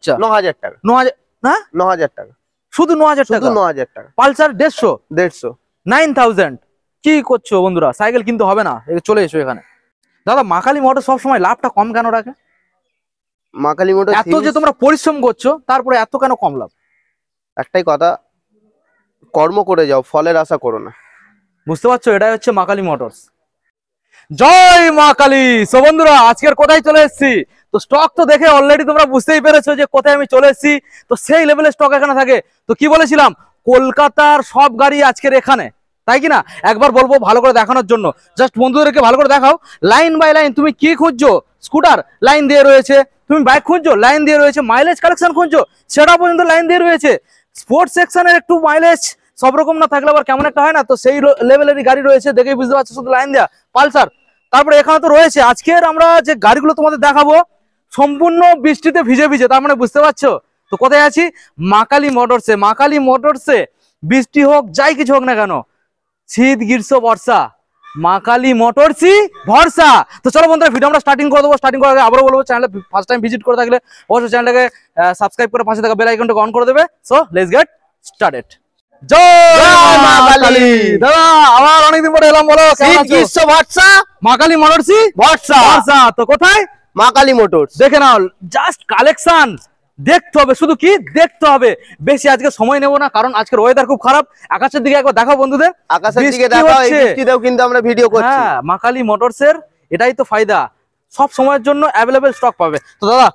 আচ্ছা। শুধু ন হাজার টাকা হাজার টাকা পালসার দেড়শো দেড়শো নাইন থাউজেন্ড কি করছো বন্ধুরা সাইকেল কিন্তু হবে না চলে এসো এখানে দাদা সবসময় লাভটা কম কেন রাখে মোটর এত যে তোমরা পরিশ্রম করছো তারপরে এত কেন কম লাভ একটাই কথা কর্ম করে যাও ফলের আশা করো না বুঝতে পারছো এটাই হচ্ছে মাকালি মোটরস জয় মা কালী সো বন্ধুরা আজকের কোথায় চলে এসেছি তো স্টক তো দেখে অলরেডি তোমরা বুঝতেই পেরেছো যে কোথায় আমি চলে এসেছি তো সেই লেভেলের স্টক এখানে থাকে তো কি বলেছিলাম কলকাতার সব গাড়ি আজকের এখানে তাই কি না একবার বলবো ভালো করে দেখানোর জন্য জাস্ট বন্ধুদেরকে ভালো করে দেখাও লাইন বাই লাইন তুমি কি খুঁজছো স্কুটার লাইন দিয়ে রয়েছে তুমি বাইক খুঁজছো লাইন দিয়ে রয়েছে মাইলেজ কালেকশন খুঁজছো সেটা পর্যন্ত লাইন দিয়ে রয়েছে স্পোর্টস সেকশনের একটু মাইলেজ সব রকম না থাকলে আবার কেমন একটা হয় না তো সেই লেভেলেরই গাড়ি রয়েছে দেখেই বুঝতে পারছো শুধু লাইন দেওয়া পালসার তারপরে এখানে তো রয়েছে আজকের আমরা যে গাড়িগুলো তোমাদের দেখাবো সম্পূর্ণ বৃষ্টিতে ভিজে ভিজে তার মানে বুঝতে পারছো তো কোথায় আছি মাকালি মোটরসে মাকালি মোটরসে বৃষ্টি হোক যাই কিছু হোক না কেন শীত গ্রীষ্ম বর্ষা মাকালি মোটরসি ভরসা তো চলো বন্ধুরা ভিডিও আমরা স্টার্টিং করে দেবো স্টার্টিং করার আগে আবারও বলবো চ্যানেলটা ফার্স্ট টাইম ভিজিট করে থাকলে অবশ্যই চ্যানেলটাকে সাবস্ক্রাইব করে পাশে থাকা বেল আইকনটাকে অন করে দেবে so let's get started Ma Kali motors এর দেখতে হবে শুধু কি দেখতে হবে বেশি আজকে সময় না কারণ আজকের ওয়েদার খুব খারাপ আকাশের দিকে একবার বন্ধুদের দেখাও কিন্তু আমরা ভিডিও হ্যাঁ মা কালী মোটরসের এটাই তো ফায়দা সব সময়ের জন্য অ্যাভেলেবেল স্টক পাবে তো দাদা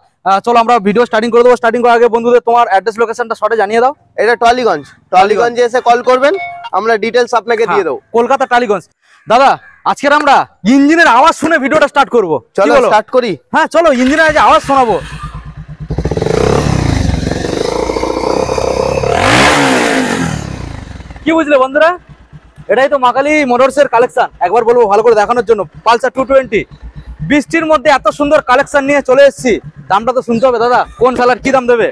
চলো আমরা ভিডিও স্টার্টিং করে দেবো স্টার্টিং করার আগে বন্ধুদের তোমার অ্যাড্রেস লোকেশনটা শর্টে জানিয়ে দাও এটা টালিগঞ্জ টালিগঞ্জে এসে কল করবেন আমরা ডিটেলস আপনাকে হ্যাঁ, দিয়ে দেবো কলকাতা টালিগঞ্জ দাদা আজকের আমরা ইঞ্জিনের আওয়াজ শুনে ভিডিওটা স্টার্ট করবো চলো স্টার্ট করি হ্যাঁ চলো ইঞ্জিনের আওয়াজ শোনাবো কি বুঝলে বন্ধুরা এটাই তো মাকালি মোটরসের কালেকশন একবার বলবো ভালো করে দেখানোর জন্য পালসার টু টোয়েন্টি বৃষ্টির মধ্যে এত সুন্দর কালেকশন নিয়ে চলে এসেছি দামটা তো শুনতে হবে দাদা কোন কালার কি দাম দেবে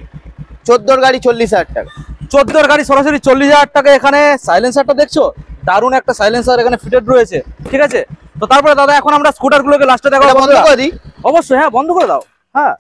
চোদ্দোর গাড়ি চল্লিশ হাজার টাকা চোদ্দোর গাড়ি সরাসরি চল্লিশ হাজার টাকা এখানে সাইলেন্সারটা দেখছো দারুণ একটা সাইলেন্সার এখানে ফিটেড রয়েছে ঠিক আছে তো তারপরে দাদা এখন আমরা স্কুটারগুলোকে লাস্টে দেখাবো বন্ধ করে দিই অবশ্যই হ্যাঁ বন্ধ করে দাও হ্যাঁ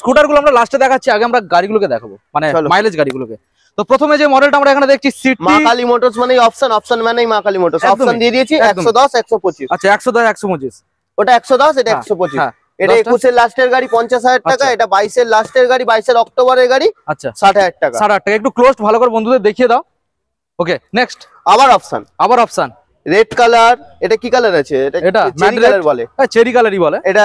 স্কুটারগুলো আমরা লাস্টে দেখাচ্ছি আগে আমরা গাড়িগুলোকে দেখাবো মানে মাইলেজ গাড়িগুলোকে তো প্রথমে যে মডেলটা আমরা এখানে দেখছি সিট মা কালী মোটরস মানে অপশন অপশন মানে মা কালী মোটরস অপশন দিয়ে দিয়েছি একশো দশ একশো পঁচিশ আচ্ছা একশো দশ একশো পঁচিশ ওটা একশো দশ এটা হ্যাঁ, একশো পঁচিশ হ্যাঁ, এটা একুশের লাস্টের গাড়ি পঞ্চাশ হাজার টাকা আচ্ছা। এটা বাইশের লাস্টের গাড়ি বাইশের অক্টোবরের গাড়ি আচ্ছা ষাট হাজার টাকা ষাট হাজার টাকা একটু ক্লোজ ভালো করে বন্ধুদের দেখিয়ে দাও ওকে নেক্সট আবার অপশন আবার অপশন রেড কালার এটা কি কালার আছে এটা চেরি বলে হ্যাঁ চেরি কালারই বলে এটা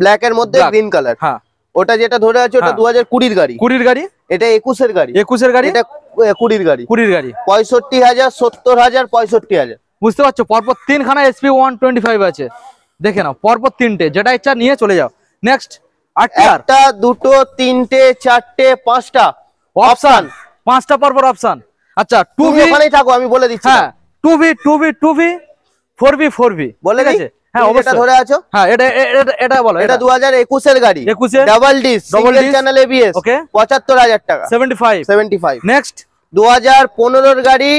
ব্ল্যাক এর মধ্যে গ্রিন কালার হ্যাঁ ওটা যেটা ধরে আছে ওটা 2020 হ্যাঁ। কুড়ির গাড়ি কুড়ির গাড়ি এটা একুশের গাড়ি একুশের গাড়ি এটা কুড়ির গাড়ি কুড়ির গাড়ি পঁয়ষট্টি হাজার সত্তর হাজার পঁয়ষট্টি হাজার বুঝতে পারছো পরপর তিনখানা এসপি ওয়ান টোয়েন্টি ফাইভ আছে দেখে নাও পরপর তিনটে যেটা ইচ্ছা নিয়ে চলে যাও নেক্সট আটটা দুটো তিনটে চারটে পাঁচটা অপশন পাঁচটা পরপর অপশন আচ্ছা টু বি ওখানেই থাকো আমি বলে দিচ্ছি হ্যাঁ two B two B two B four B four B বলে গেছে হ্যাঁ এটা ধরে আছো হ্যাঁ এটা এটা বলো এটা 2021 এর গাড়ি 21 এর double disc double channel ABS okay 75000 টাকা সেভেন্টি ফাইভ নেক্সট 2015 এর গাড়ি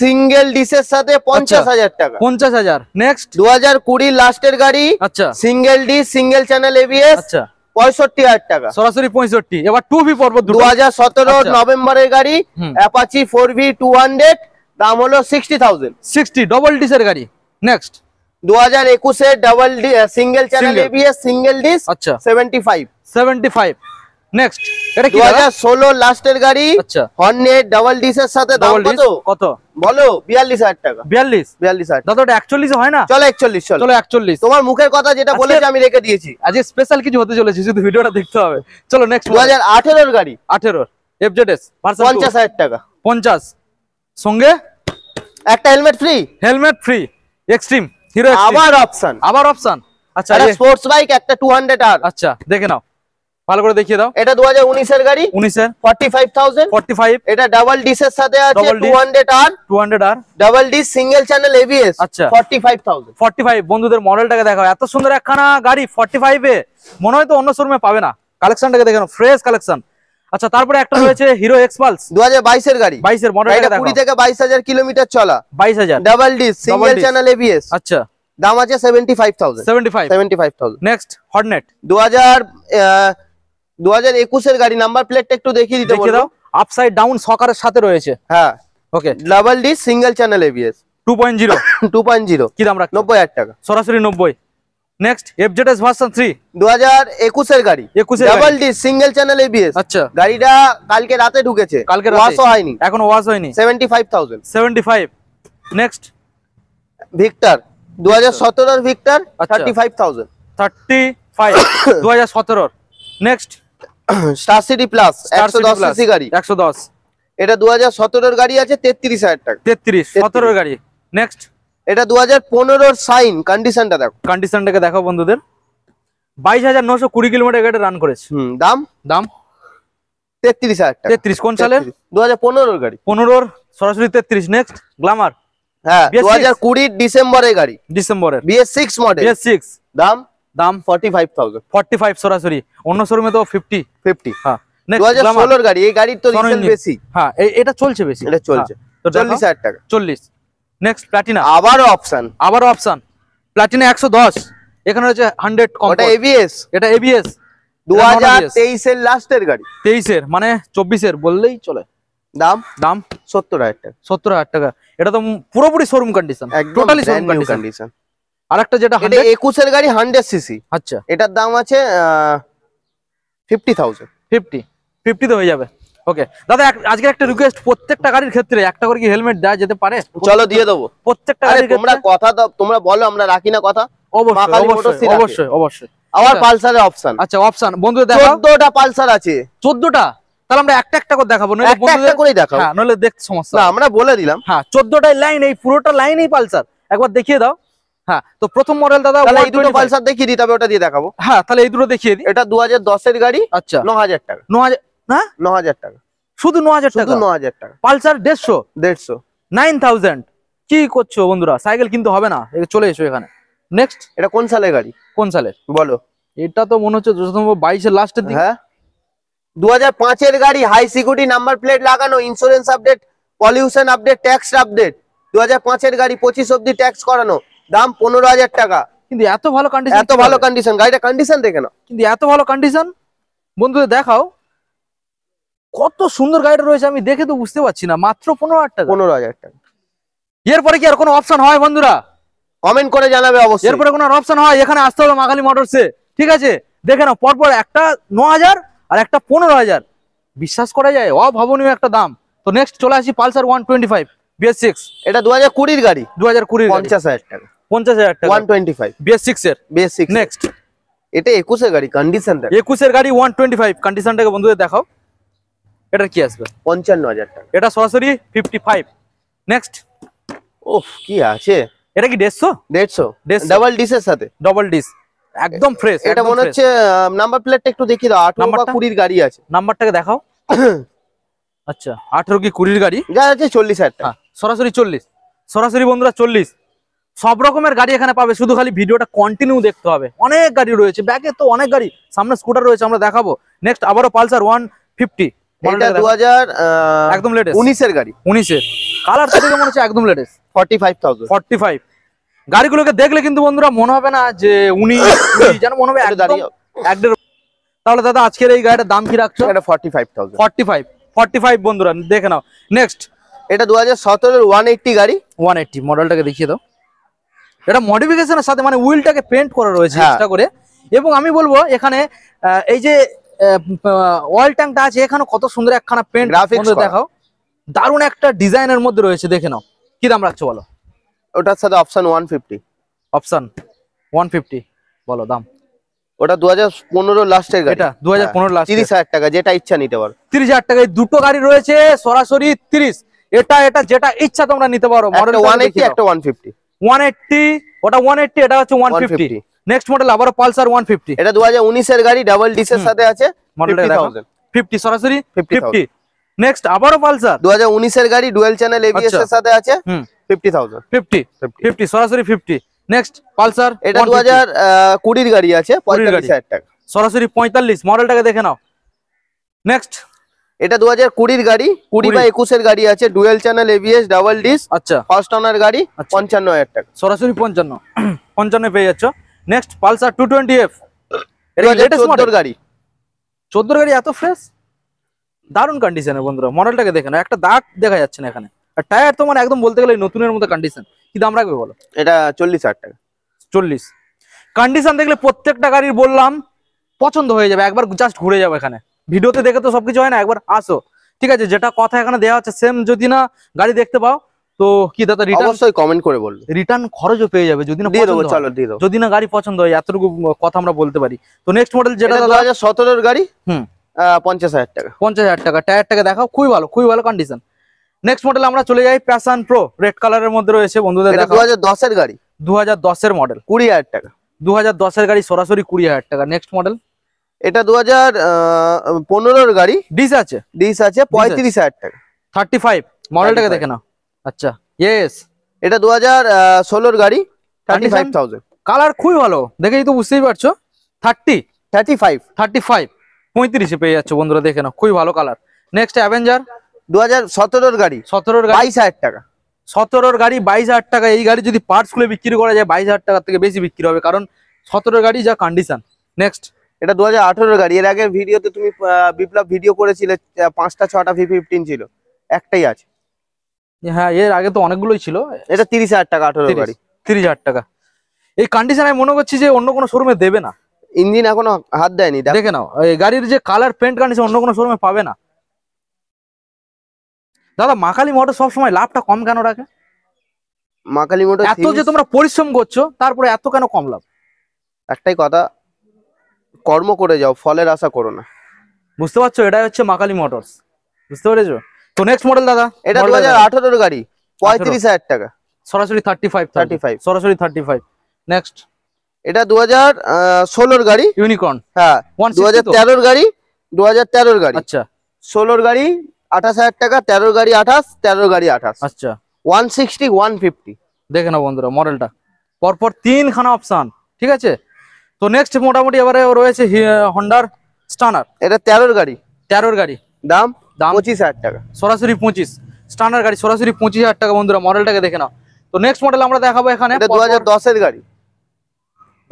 সিঙ্গেল ডিসের সাথে আচ্ছা। পঞ্চাশ হাজার টাকা পঞ্চাশ হাজার নেক্সট দু হাজার কুড়ি লাস্টের গাড়ি আচ্ছা single disc single channel ABS আচ্ছা পঁয়ষট্টি হাজার টাকা সরাসরি পঁয়ষট্টি এবার টু সতেরো আচ্ছা। নভেম্বরের গাড়ি Apache four V two hundred হলো সিক্সটি থাউজেন্ড সিক্সটি ডবল ডিসের গাড়ি next single channel single disc আচ্ছা seventy five seventy five next এটা কি 2016 লাস্টের গাড়ি আচ্ছা হর্নেট ডাবল ডিস এর সাথে দাম কত কত বলো 42000 টাকা 42 42000 দাদা এটা 41 হয় না চলো 41 চলো চলো 41 তোমার মুখের কথা যেটা বলেছি আমি রেখে দিয়েছি আজ স্পেশাল কিছু হতে চলেছে শুধু ভিডিওটা দেখতে হবে চলো নেক্সট 2018 এর গাড়ি 18 এফজেডএস ভার্সন 50000 টাকা 50 সঙ্গে একটা helmet free helmet free Xtreme Hero আবার অপশন আবার অপশন আচ্ছা স্পোর্টস বাইক একটা 200 আর আচ্ছা দেখে নাও ভালো করে দেখিয়ে দাও এটা 2019 এর গাড়ি 19 এর 45000 এটা ডাবল ডিস এর সাথে আছে 200 আর আর double disc single channel ABS আচ্ছা 45000 45 বন্ধুদের মডেলটাকে দেখাও এত সুন্দর একখানা গাড়ি 45 এ মনে হয় তো অন্য শোরুমে পাবে না কালেকশনটাকে দেখেন ফ্রেশ কালেকশন আচ্ছা তারপরে একটা রয়েছে হিরো এক্সপালস 2022 এর গাড়ি 22 এর মডেল এটা 20 থেকে 22000 কিলোমিটার চলা 22000 double disc single channel ABS আচ্ছা দাম আছে 75000 ফাইভ 75000 নেক্সট হর্নেট 2000 দু হাজার একুশের গাড়ি নাম্বার প্লেটটা একটু দেখিয়ে দিতে দাও আপসাইড ডাউন সকারের সাথে রয়েছে হ্যাঁ okay double D single channel ABS two point zero two point zero কি দাম রাখ নব্বই হাজার টাকা সরাসরি নব্বই নেক্সট এফজেডএস ভার্সন 3 2021 এর গাড়ি 21 এর double D single channel ABS আচ্ছা গাড়িটা কালকে রাতে ঢুকেছে কালকে ওয়াশ হয়নি এখনো ওয়াশ হয়নি 75000 75 নেক্সট ভিক্টর 2017 এর ভিক্টর 35000 35 2017 এর next Star City Plus 110 CC গাড়ি 110 এটা 2017 এর গাড়ি আছে 33000 টাকা 33 17 এর গাড়ি নেক্সট এটা 2015 এর সাইন কন্ডিশনটা দেখো কন্ডিশনটাকে দেখো বন্ধুদের 22920 কিলোমিটার গাড়ি রান করেছে হুম দাম দাম 33000 টাকা 33 কোন সালের 2015 এর গাড়ি 15 এর সরাসরি 33 নেক্সট গ্ল্যামার হ্যাঁ 2020 ডিসেম্বরের গাড়ি ডিসেম্বরের BS6 মডেল BS6 দাম দাম 45000 45 সরাসরি অন্য শোরুমে তো 50 50 হ্যাঁ গাড়ি এই গাড়ির বেশি হ্যাঁ এটা চলছে বেশি এটা চলছে হ্যাঁ, টাকা next Platina option option Platina এখানে রয়েছে এটা এর গাড়ি মানে চব্বিশ এর বললেই চলে দাম দাম সত্তর হাজার টাকা সত্তর হাজার টাকা এটা তো পুরোপুরি showroom condition totally showroom condition আরেকটা যেটা এটা একুশের গাড়ি সিসি আচ্ছা এটার দাম আছে হয়ে যাবে ওকে দাদা একটা রিকোয়েস্ট প্রত্যেকটা গাড়ির ক্ষেত্রে একটা করে কি হেলমেট দেওয়া যেতে পারে চলো দিয়ে প্রত্যেকটা গাড়ির তোমরা কথা তোমরা বলো আমরা রাখি না কথা অবশ্যই অবশ্যই অবশ্যই আবার পালসারের অপশন আচ্ছা অপশন বন্ধু দেখো 14টা পালসার আছে 14টা তাহলে আমরা একটা একটা করে দেখাবো বন্ধুদের করেই হ্যাঁ, বলে দিলাম হ্যাঁ চোদ্দটাই লাইন এই পুরোটা লাইনই পালসার একবার দেখিয়ে দাও হ্যাঁ তো প্রথম মডেল দাদা এই দুটো পালসার দেখিয়ে দিতে হবে ওটা দিয়ে দেখাবো হ্যাঁ তাহলে এই দুটো দেখিয়ে দিই এটা 2010 এর গাড়ি আচ্ছা ন হাজার টাকা ন 9000 হ্যাঁ? ন হাজার টাকা শুধু ন হাজার টাকা ন হাজার টাকা পালসার দেড়শো 150 9000 কি করছো বন্ধুরা সাইকেল কিনতে হবে না চলে এসো এখানে নেক্সট এটা কোন সালের গাড়ি কোন সালের বলো এটা তো মনে হচ্ছে বাইশের লাস্টের দিকে হ্যাঁ 2005 এর গাড়ি হাই সিকিউরিটি নাম্বার প্লেট লাগানো insurance update pollution update tax update 2005 এর গাড়ি পঁচিশ অব্দি ট্যাক্স করানো দাম পনেরো হাজার টাকা কিন্তু এত ভালো কন্ডিশন এত ভালো কন্ডিশন গাড়িটা কন্ডিশন দেখে না কিন্তু এত ভালো কন্ডিশন বন্ধুদের দেখাও কত সুন্দর গাড়িটা রয়েছে আমি দেখে তো বুঝতে পারছি না মাত্র পনেরো হাজার টাকা পনেরো হাজার টাকা এরপরে কি আর কোনো অপশন হয় বন্ধুরা কমেন্ট করে জানাবে অবশ্যই এরপরে কোনো অপশন হয় এখানে আসতে হবে মাগালি মোটরসে ঠিক আছে দেখে নাও পরপর একটা ন হাজার আর একটা পনেরো হাজার বিশ্বাস করা যায় অভাবনীয় একটা দাম তো নেক্সট চলে আসি Pulsar one twenty five BS six এটা দু হাজার কুড়ির গাড়ি দু হাজার কুড়ি পঞ্চাশ হাজার টাকা পঞ্চাশ হাজার টাকা one twenty five BS six এর সিক্স নেক্সট এটা একুশের গাড়ি কন্ডিশন একুশের গাড়ি ওয়ান টোয়েন্টি ফাইভ কন্ডিশনটাকে বন্ধুদের দেখাও এটা কি আসবে পঞ্চান্ন হাজার এটা সরাসরি ফিফটি ফাইভ নেক্সট ওফ কি আছে এটা কি দেড়শো দেড়শো ডাবল ডিশের সাথে ডবল ডিশ একদম ফ্রেশ এটা মনে হচ্ছে নাম্বার প্লেটটা একটু দেখিয়ে দাও 18 বা 20 গাড়ি আছে নাম্বারটাকে দেখাও আচ্ছা 18 কি 20 গাড়ি যা আছে 40 হাজার হ্যাঁ, সরাসরি 40 সরাসরি বন্ধুরা চল্লিশ সব রকমের গাড়ি এখানে পাবে শুধু খালি ভিডিওটা কন্টিনিউ দেখতে হবে অনেক গাড়ি রয়েছে ব্যাগে তো অনেক গাড়ি সামনে স্কুটার রয়েছে আমরা দেখাবো নেক্সট আবারও পালসার ওয়ান ফিফটি একদম লেটেস্ট উনিশের গাড়ি উনিশের কালার থেকে মনে হচ্ছে একদম latest forty five thousand forty five গাড়িগুলোকে দেখলে কিন্তু বন্ধুরা মনে হবে না যে উনি যেন মনে হবে এক দেড় তাহলে দাদা আজকের এই গাড়িটার দাম কি রাখছো এটা forty five thousand forty five forty five বন্ধুরা দেখে নাও নেক্সট এটা দু হাজার সতেরোর ওয়ান এইট্টি গাড়ি ওয়ান এইট্টি মডেলটাকে দেখিয়ে দাও এটা মডিফিকেশনের সাথে মানে উইলটাকে পেন্ট করা রয়েছে চেষ্টা হ্যাঁ। করে এবং আমি বলবো এখানে এই যে অয়েল ট্যাঙ্কটা আছে এখানে কত সুন্দর একখানা পেন্ট দেখাও দারুণ একটা ডিজাইনের মধ্যে রয়েছে দেখে নাও কি দাম রাখছো বলো ওটার সাথে option one fifty option one fifty বলো দাম ওটা 2015 হাজার পনেরো লাস্টের এটা 2015 পনেরো লাস্ট তিরিশ হাজার টাকা যেটা ইচ্ছা নিতে পারো তিরিশ হাজার দুটো গাড়ি রয়েছে সরাসরি তিরিশ এটা এটা যেটা ইচ্ছা তোমরা নিতে পারো মডেল 180 একটা ওয়ান ফিফটি ওয়ান এইটটি ওটা ওয়ান এইটটি এটা হচ্ছে ওয়ান ফিফটি নেক্সট মডেল আবারও পালসার ওয়ান ফিফটি এটা দু হাজার উনিশের গাড়ি ডাবল আচ্ছা। ডিস এর সাথে আছে ফিফটি সরাসরি ফিফটি নেক্সট আবারও পালসার দু হাজার উনিশের গাড়ি ডুয়েল চ্যানেল এবিএস এর সাথে আছে ফিফটি থাউজেন্ড ফিফটি ফিফটি সরাসরি ফিফটি নেক্সট পালসার এটা দু হাজার কুড়ির গাড়ি আছে পঁয়তাল্লিশ টাকা সরাসরি পঁয়তাল্লিশ মডেলটাকে দেখে নাও নেক্সট এটা দু হাজার কুড়ির গাড়ি কুড়ি বা একুশের গাড়ি আছে dual channel ABS double disc আচ্ছা ফার্স্ট অনার গাড়ি আচ্ছা। পঞ্চান্ন হাজার টাকা সরাসরি পঞ্চান্ন পঞ্চান্ন পেয়ে যাচ্ছ next Pulsar two twenty F চোদ্দোর গাড়ি চোদ্দোর গাড়ি এত ফ্রেশ দারুণ কন্ডিশনে বন্ধুরা মডেলটাকে দেখে একটা দাগ দেখা যাচ্ছে না এখানে আর টায়ার তোমার মানে একদম বলতে গেলে নতুনের মতো কন্ডিশন কি দাম রাখবে বলো এটা চল্লিশ হাজার টাকা চল্লিশ কন্ডিশন দেখলে প্রত্যেকটা গাড়ির বললাম পছন্দ হয়ে যাবে একবার জাস্ট ঘুরে যাবে এখানে ভিডিওতে দেখে তো সবকিছু হয় না একবার আসো ঠিক আছে যেটা কথা এখানে দেওয়া হচ্ছে সেম যদি না গাড়ি দেখতে পাও তো কি দাদা রিটার্ন অবশ্যই কমেন্ট করে বলবে রিটার্ন খরচও পেয়ে যাবে যদি না দিয়ে দেবো চলো দিয়ে যদি না গাড়ি পছন্দ হয় এতটুকু কথা আমরা বলতে পারি তো নেক্সট মডেল যেটা 2017 এর গাড়ি হুম 50000 টাকা 50000 টাকা টায়ারটাকে দেখাও খুবই ভালো খুবই ভালো কন্ডিশন নেক্সট মডেল আমরা চলে যাই প্যাশন প্রো রেড কালারের মধ্যে রয়েছে বন্ধুদের দেখো 2010 এর গাড়ি 2010 এর মডেল 20000 টাকা 2010 এর গাড়ি সরাসরি 20000 টাকা নেক্সট মডেল এটা দু হাজার পনেরোর গাড়ি ডিস আছে ডিস আছে পঁয়ত্রিশ হাজার টাকা থার্টি ফাইভ মডেলটাকে দেখে নাও আচ্ছা ইয়েস এটা দু হাজার ষোলোর গাড়ি থার্টি ফাইভ থাউজেন্ড কালার খুবই ভালো দেখেই তো বুঝতেই পারছো thirty thirty five thirty five পঁয়ত্রিশে পেয়ে যাচ্ছ বন্ধুরা দেখে নাও খুবই ভালো কালার নেক্সট অ্যাভেঞ্জার দু হাজার সতেরোর গাড়ি সতেরোর বাইশ হাজার টাকা সতেরোর গাড়ি বাইশ হাজার টাকা এই গাড়ি যদি পার্টস খুলে বিক্রি করা যায় বাইশ হাজার টাকার থেকে বেশি বিক্রি হবে কারণ সতেরোর গাড়ি যা কন্ডিশন নেক্সট এটা দু হাজার গাড়ি এর আগে ভিডিওতে তুমি বিপ্লব ভিডিও করেছিলে পাঁচটা ছটা ভি ফিফটিন ছিল একটাই আছে হ্যাঁ এর আগে তো অনেকগুলোই ছিল এটা তিরিশ হাজার টাকা আঠেরো গাড়ি তিরিশ হাজার টাকা এই কন্ডিশন আমি মনে করছি যে অন্য কোনো শোরুমে দেবে না ইঞ্জিন এখনো হাত দেয়নি দেখে নাও এই গাড়ির যে কালার পেন্ট কন্ডিশন অন্য কোনো শোরুমে পাবে না দাদা মাখালি মোটর সবসময় লাভটা কম কেন রাখে মাখালি মোটর এত যে তোমরা পরিশ্রম করছো তারপরে এত কেন কম লাভ একটাই কথা কর্ম করে যাও ফলের আশা করো না বুঝতে পারছো এটাই হচ্ছে মাকালি মোটরস বুঝতে পেরেছো তো নেক্সট মডেল দাদা এটা দু হাজার আঠারোর গাড়ি পঁয়ত্রিশ হাজার টাকা সরাসরি থার্টি ফাইভ থার্টি ফাইভ সরাসরি থার্টি ফাইভ নেক্সট এটা দু হাজার ষোলোর গাড়ি ইউনিকর্ন হ্যাঁ দু হাজার তেরোর গাড়ি দু হাজার তেরোর গাড়ি আচ্ছা ষোলোর গাড়ি আঠাশ হাজার টাকা তেরোর গাড়ি আঠাশ তেরোর গাড়ি আঠাশ আচ্ছা ওয়ান সিক্সটি ওয়ান ফিফটি দেখে নাও বন্ধুরা মডেলটা পরপর তিনখানা অপশান ঠিক আছে তো নেক্সট মোটামুটি এবারে রয়েছে হন্ডার স্টানার এটা তেরোর গাড়ি তেরোর গাড়ি দাম দাম পঁচিশ হাজার টাকা সরাসরি পঁচিশ স্টানার গাড়ি সরাসরি পঁচিশ হাজার টাকা বন্ধুরা মডেলটাকে দেখে নাও তো নেক্সট মডেল আমরা দেখাবো এখানে দু হাজার দশের গাড়ি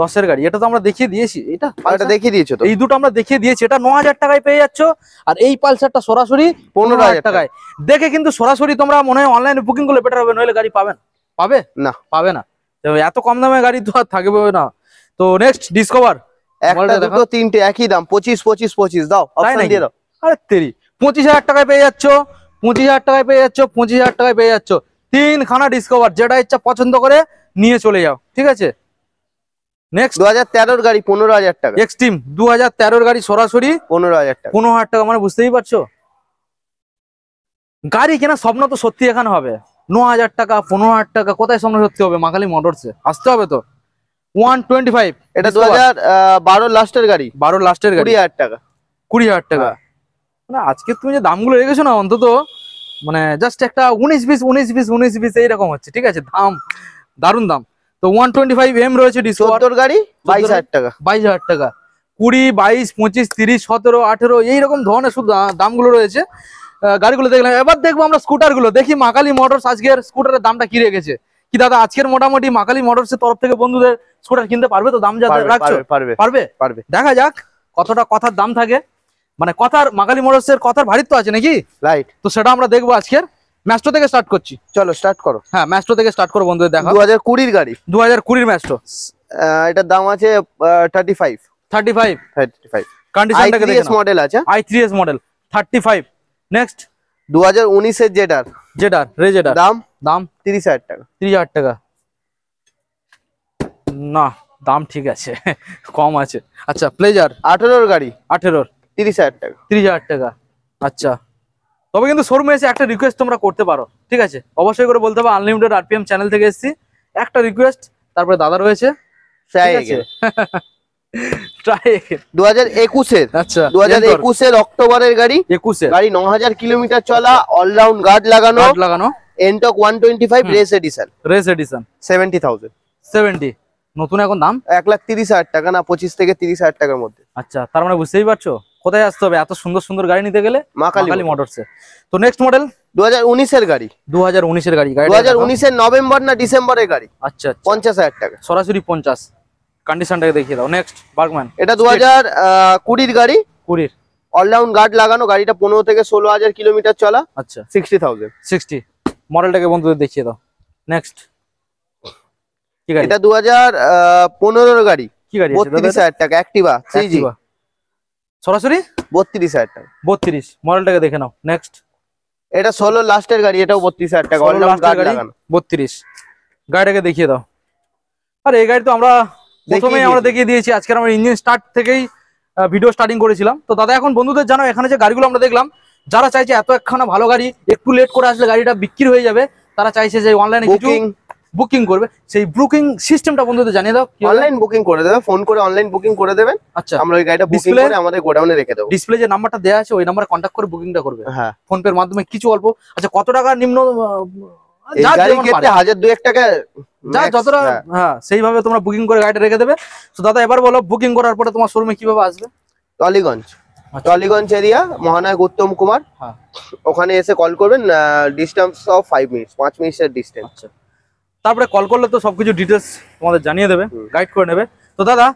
দশের গাড়ি এটা তো আমরা দেখিয়ে দিয়েছি এটা এটা দেখিয়ে দিয়েছো তো এই দুটো আমরা দেখিয়ে দিয়েছি এটা ন হাজার টাকায় পেয়ে যাচ্ছ আর এই পালসারটা সরাসরি পনেরো হাজার টাকায় দেখে কিন্তু সরাসরি তোমরা মনে হয় অনলাইনে বুকিং করলে বেটার হবে নইলে গাড়ি পাবেন পাবে না পাবে না এত কম দামে গাড়ি তো আর থাকবে না তো নেক্সট ডিসকভার একটা দুটো তিনটে একই দাম পঁচিশ পঁচিশ পঁচিশ দাও অপশন দিয়ে দাও আরে তেরি পঁচিশ হাজার টাকায় পেয়ে যাচ্ছ পঁচিশ হাজার টাকায় পেয়ে যাচ্ছ পঁচিশ হাজার টাকায় পেয়ে যাচ্ছ তিনখানা ডিসকভার যেটা ইচ্ছা পছন্দ করে নিয়ে চলে যাও ঠিক আছে নেক্সট 2013 গাড়ি 15000 টাকা এক্সট্রিম 2013 গাড়ি সরাসরি 15000 টাকা 15000 টাকা মানে বুঝতেই পারছো গাড়ি কেনা স্বপ্ন তো সত্যি এখানে হবে 9000 টাকা 15000 টাকা কোথায় স্বপ্ন সত্যি হবে মাখালি মোটরসে আসতে হবে তো 125 এটা 2012 লাস্টের গাড়ি 12 লাস্টের গাড়ি 20000 টাকা 20000 টাকা মানে তুমি যে দামগুলো রেখেছো না অন্তত মানে জাস্ট একটা এইরকম হচ্ছে ঠিক আছে দাম দাম তো এম রয়েছে টাকা টাকা এই রকম ধরনের শুধু দামগুলো রয়েছে গাড়িগুলো দেখলাম এবার দেখবো আমরা স্কুটারগুলো দেখি মাকালি মোটরস আজকের স্কুটারের দামটা কি রেখেছে কি দাদা আজকের মোটামুটি মাকালি মোটরস এর তরফ থেকে বন্ধুদের স্কুটার কিনতে পারবে তো দাম যাতে রাখছো পারবে পারবে পারবে দেখা যাক কতটা কথার দাম থাকে মানে কথার মাকালি মোটরস এর কথার ভারিত্ব আছে নাকি রাইট তো সেটা আমরা দেখবো আজকের ম্যাস্টো থেকে স্টার্ট করছি চলো স্টার্ট করো হ্যাঁ ম্যাস্টো থেকে স্টার্ট করো বন্ধুদের দেখা দু হাজার কুড়ির গাড়ি দু হাজার কুড়ির ম্যাস্টো এটার দাম আছে thirty five thirty five thirty five model আছে I three S model thirty five next দু হাজার উনিশের জেডার জেডার রেজেডার দাম দাম তিরিশ হাজার টাকা তিরিশ হাজার টাকা না দাম ঠিক আছে কম আছে আচ্ছা প্লেজার আঠেরোর গাড়ি আঠেরোর তিরিশ হাজার টাকা তিরিশ হাজার টাকা আচ্ছা তবে কিন্তু শোরুমে এসে একটা রিকোয়েস্ট তোমরা করতে পারো ঠিক আছে অবশ্যই করে বলতে হবে আনলিমিটেড আরপিএম চ্যানেল থেকে এসেছি একটা রিকোয়েস্ট তারপরে দাদা রয়েছে দু হাজার একুশের আচ্ছা দু হাজার একুশের অক্টোবরের গাড়ি একুশে গাড়ি ন হাজার কিলোমিটার চলা অলরাউন্ড গার্ড লাগানো লাগানো NTorq 125 race edition race edition 70000 70 নতুন এখন দাম 130000 লাখ হাজার টাকা না 25 থেকে 30000 হাজার টাকার মধ্যে আচ্ছা তার মানে বুঝতেই পারছো কোথায় আসতে হবে এত সুন্দর সুন্দর গাড়ি নিতে গেলে মাকালি মোটরসে তো নেক্সট মডেল 2019 এর গাড়ি 2019 এর গাড়ি 2019 এর নভেম্বর না ডিসেম্বরের গাড়ি আচ্ছা 50000 আচ্ছা। টাকা সরাসরি 50 কন্ডিশনটাকে দেখিয়ে দাও নেক্সট বার্গম্যান এটা 2020 এর গাড়ি 20 এর অলরাউন্ড গার্ড লাগানো গাড়িটা 15 থেকে 16000 কিলোমিটার চলা আচ্ছা 60000 60 মডেলটাকে বন্ধুদের দেখিয়ে দাও নেক্সট কি গাড়ি এটা 2015 এর গাড়ি কি গাড়ি 32000 টাকা অ্যাক্টিভা সিজি সরাসরি 32000 টাকা 32 মডেলটাকে দেখে নাও নেক্সট এটা 16 লাস্টের গাড়ি এটাও 32000 টাকা রাউন্ড গাড়ি লাগানো 32 গাড়িটাকে দেখিয়ে দাও আর এই গাড়ি তো আমরা প্রথমেই আমরা দেখিয়ে দিয়েছি আজকে আমরা ইঞ্জিন স্টার্ট থেকেই ভিডিও স্টার্টিং করেছিলাম তো দাদা এখন বন্ধুদের জানাও এখানে যে গাড়িগুলো আমরা দেখলাম যারা চাইছে এত একখানা ভালো গাড়ি একটু লেট করে আসলে গাড়িটা বিক্রি হয়ে যাবে তারা চাইছে যে অনলাইনে বুকিং বুকিং করবে সেই বুকিং সিস্টেমটা বন্ধুদের জানিয়ে দাও অনলাইন বুকিং করে দেবে ফোন করে অনলাইন বুকিং করে দেবেন আচ্ছা আমরা ওই গাড়িটা বুকিং করে আমাদের গোডাউনে রেখে দেব ডিসপ্লে যে নাম্বারটা দেওয়া আছে ওই নাম্বারে কন্টাক্ট করে বুকিংটা করবে হ্যাঁ ফোন পের মাধ্যমে কিছু অল্প আচ্ছা কত টাকা নিম্ন হ্যাঁ।, হ্যাঁ সেইভাবে তোমরা বুকিং করে গাড়িটা রেখে দেবে তো দাদা এবার বলো বুকিং করার পরে তোমার শোরুমে কিভাবে আসবে টলিগঞ্জ আচ্ছা। টলিগঞ্জ এরিয়া মহানায়ক উত্তম কুমার হ্যাঁ। ওখানে এসে কল করবেন ডিস্টেন্স অফ ফাইভ মিনিটস পাঁচ মিনিটের ডিস্টেন্স আচ্ছা। তারপরে কল করলে তো সবকিছু ডিটেলস তোমাদের জানিয়ে দেবে গাইড করে নেবে তো দাদা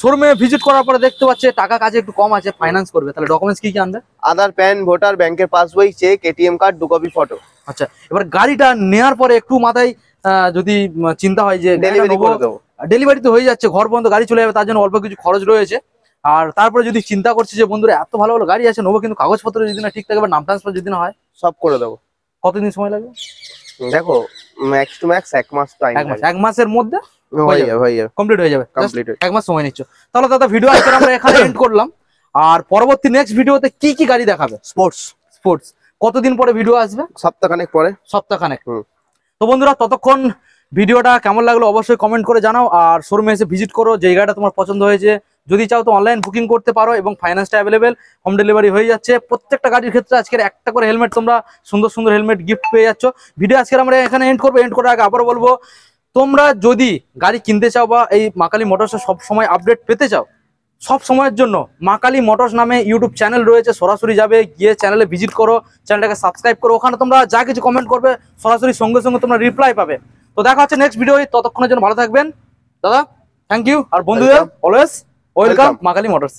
শোরুমে ভিজিট করার পরে দেখতে পাচ্ছে টাকা কাজে একটু কম আছে ফাইন্যান্স করবে তাহলে ডকুমেন্টস কি কি আনবে আধার প্যান ভোটার ব্যাংকের পাসবই চেক এটিএম কার্ড দু কপি ফটো আচ্ছা এবার গাড়িটা নেওয়ার পরে একটু মাথায় যদি চিন্তা হয় যে ডেলিভারি করে দেবো ডেলিভারি তো হয়ে যাচ্ছে ঘর পর্যন্ত গাড়ি চলে যাবে তার জন্য অল্প কিছু খরচ রয়েছে আর তারপরে যদি চিন্তা করছি যে বন্ধুরা এত ভালো ভালো গাড়ি আছে নেবো কিন্তু কাগজপত্র যদি না ঠিক থাকে বা নাম ট্রান্সফার যদি না হয় সব করে দেবো কতদিন সময় লাগবে দেখো ম্যাক্স টু ম্যাক্স এক মাস টাইম এক মাস এক মাসের মধ্যে ভিডিও আমরা এখানে করলাম আর পরবর্তী নেক্সট ভিডিওতে কি কি গাড়ি দেখাবে স্পোর্টস স্পোর্টস কতদিন পরে ভিডিও আসবে সপ্তাহখানেক পরে সপ্তাহখানেক তো বন্ধুরা ততক্ষণ ভিডিওটা কেমন লাগলো অবশ্যই কমেন্ট করে জানাও আর শোরুমে এসে ভিজিট করো যে গাড়িটা তোমার পছন্দ হয়েছে যদি চাও তো অনলাইন বুকিং করতে পারো এবং ফাইন্যান্সটা অ্যাভেলেবেল হোম ডেলিভারি হয়ে যাচ্ছে প্রত্যেকটা গাড়ির ক্ষেত্রে আজকের একটা করে হেলমেট তোমরা সুন্দর সুন্দর হেলমেট গিফট পেয়ে যাচ্ছ ভিডিও আজকে আমরা এখানে এন্ড করবো এন্ড করার আগে আবার বলবো তোমরা যদি গাড়ি কিনতে চাও বা এই মাকালি মোটরস সব সময় আপডেট পেতে চাও সব সময়ের জন্য মাকালি মোটরস নামে ইউটিউব চ্যানেল রয়েছে সরাসরি যাবে গিয়ে চ্যানেলে ভিজিট করো চ্যানেলটাকে সাবস্ক্রাইব করো ওখানে তোমরা যা কিছু কমেন্ট করবে সরাসরি সঙ্গে সঙ্গে তোমরা রিপ্লাই পাবে তো দেখা হচ্ছে নেক্সট ভিডিও ততক্ষণের জন্য ভালো থাকবেন দাদা থ্যাংক ইউ আর বন্ধুদের অলওয়েজ ওয়েলকাম মাকালি মোটরস